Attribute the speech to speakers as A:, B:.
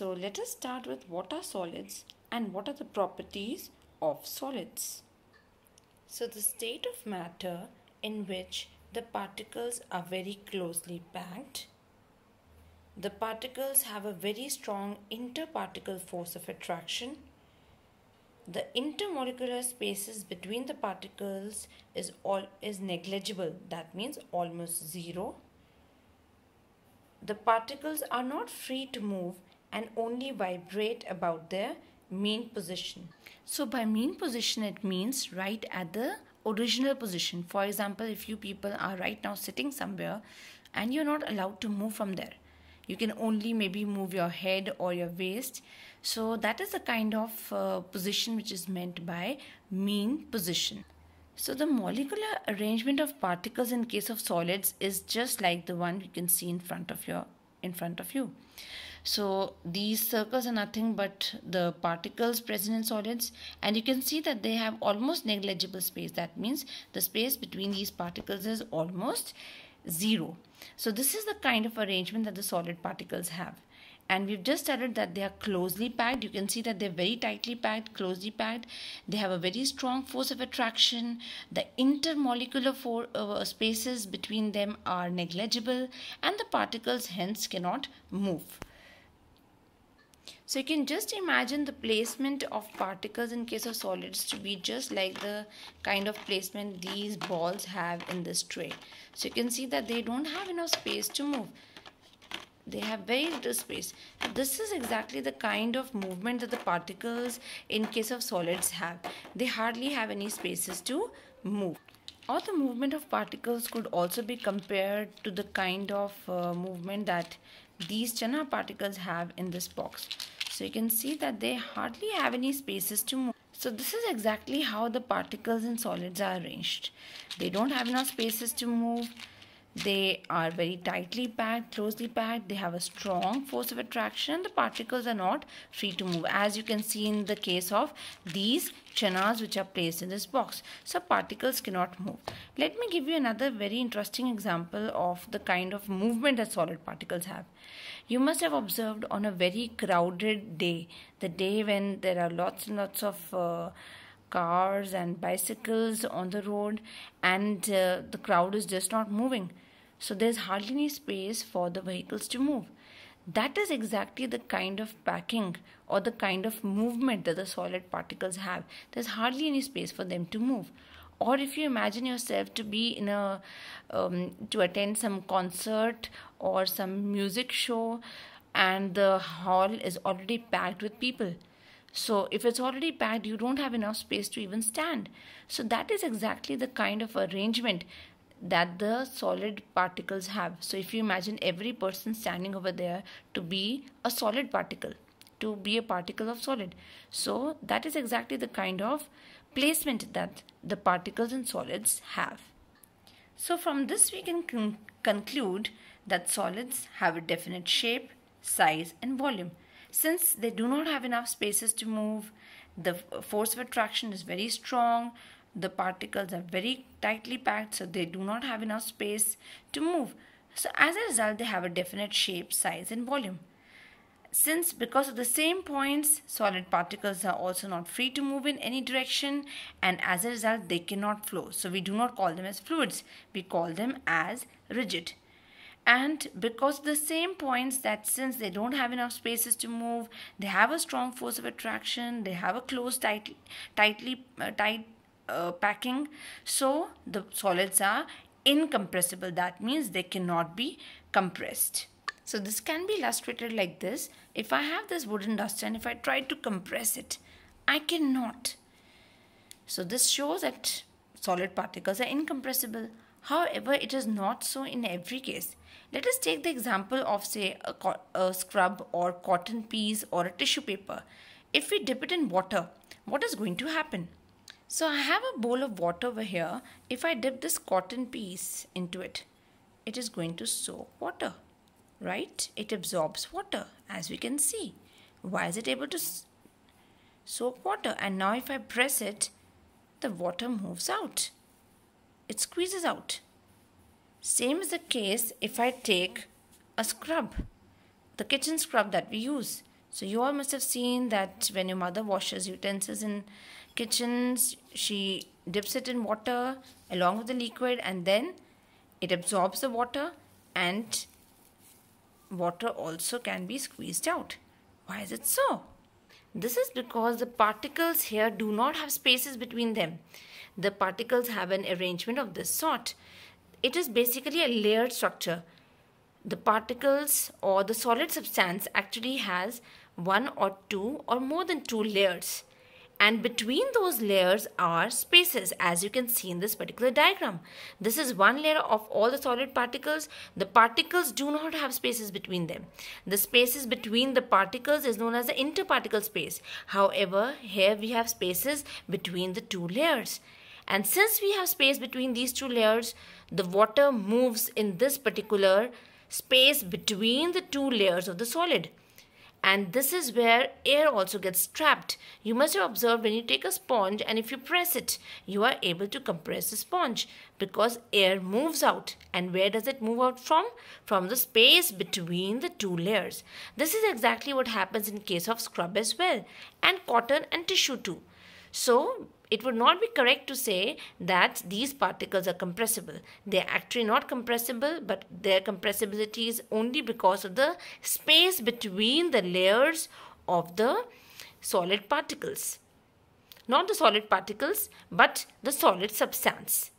A: So let us start with what are solids and what are the properties of solids. So the state of matter in which the particles are very closely packed. The particles have a very strong interparticle force of attraction. The intermolecular spaces between the particles is all is negligible. That means almost zero. The particles are not free to move and only vibrate about their mean position. So by mean position it means right at the original position. For example, if you people are right now sitting somewhere and you're not allowed to move from there. You can only maybe move your head or your waist. So that is the kind of uh, position which is meant by mean position. So the molecular arrangement of particles in case of solids is just like the one you can see in front of your in front of you. So these circles are nothing but the particles present in solids and you can see that they have almost negligible space. That means the space between these particles is almost zero. So this is the kind of arrangement that the solid particles have. And we've just studied that they are closely packed. You can see that they're very tightly packed, closely packed. They have a very strong force of attraction. The intermolecular for, uh, spaces between them are negligible and the particles hence cannot move. So you can just imagine the placement of particles in case of solids to be just like the kind of placement these balls have in this tray. So you can see that they don't have enough space to move. They have very little space. This is exactly the kind of movement that the particles in case of solids have. They hardly have any spaces to move or the movement of particles could also be compared to the kind of uh, movement that these chana particles have in this box. So you can see that they hardly have any spaces to move. So this is exactly how the particles in solids are arranged. They don't have enough spaces to move. They are very tightly packed, closely packed. They have a strong force of attraction. The particles are not free to move. As you can see in the case of these chanas which are placed in this box. So particles cannot move. Let me give you another very interesting example of the kind of movement that solid particles have. You must have observed on a very crowded day, the day when there are lots and lots of uh, cars and bicycles on the road and uh, the crowd is just not moving so there's hardly any space for the vehicles to move that is exactly the kind of packing or the kind of movement that the solid particles have there's hardly any space for them to move or if you imagine yourself to be in a um, to attend some concert or some music show and the hall is already packed with people so if it's already packed, you don't have enough space to even stand. So that is exactly the kind of arrangement that the solid particles have. So if you imagine every person standing over there to be a solid particle, to be a particle of solid. So that is exactly the kind of placement that the particles and solids have. So from this we can con conclude that solids have a definite shape, size and volume. Since they do not have enough spaces to move, the force of attraction is very strong, the particles are very tightly packed, so they do not have enough space to move. So, as a result, they have a definite shape, size, and volume. Since because of the same points, solid particles are also not free to move in any direction and as a result they cannot flow. So we do not call them as fluids, we call them as rigid and because the same points that since they don't have enough spaces to move they have a strong force of attraction they have a close tight, tightly uh, tight uh, packing so the solids are incompressible that means they cannot be compressed so this can be illustrated like this if i have this wooden duster and if i try to compress it i cannot so this shows that solid particles are incompressible However, it is not so in every case. Let us take the example of, say, a, a scrub or cotton piece or a tissue paper. If we dip it in water, what is going to happen? So I have a bowl of water over here. If I dip this cotton piece into it, it is going to soak water, right? It absorbs water, as we can see. Why is it able to soak water? And now if I press it, the water moves out it squeezes out. Same is the case if I take a scrub, the kitchen scrub that we use. So you all must have seen that when your mother washes utensils in kitchens, she dips it in water along with the liquid and then it absorbs the water and water also can be squeezed out. Why is it so? This is because the particles here do not have spaces between them the particles have an arrangement of this sort. It is basically a layered structure. The particles or the solid substance actually has one or two or more than two layers and between those layers are spaces as you can see in this particular diagram. This is one layer of all the solid particles. The particles do not have spaces between them. The spaces between the particles is known as the interparticle space. However, here we have spaces between the two layers. And since we have space between these two layers, the water moves in this particular space between the two layers of the solid and this is where air also gets trapped. You must have observed when you take a sponge and if you press it, you are able to compress the sponge because air moves out. And where does it move out from? From the space between the two layers. This is exactly what happens in case of scrub as well and cotton and tissue too. So it would not be correct to say that these particles are compressible. They're actually not compressible, but their compressibility is only because of the space between the layers of the solid particles. Not the solid particles, but the solid substance.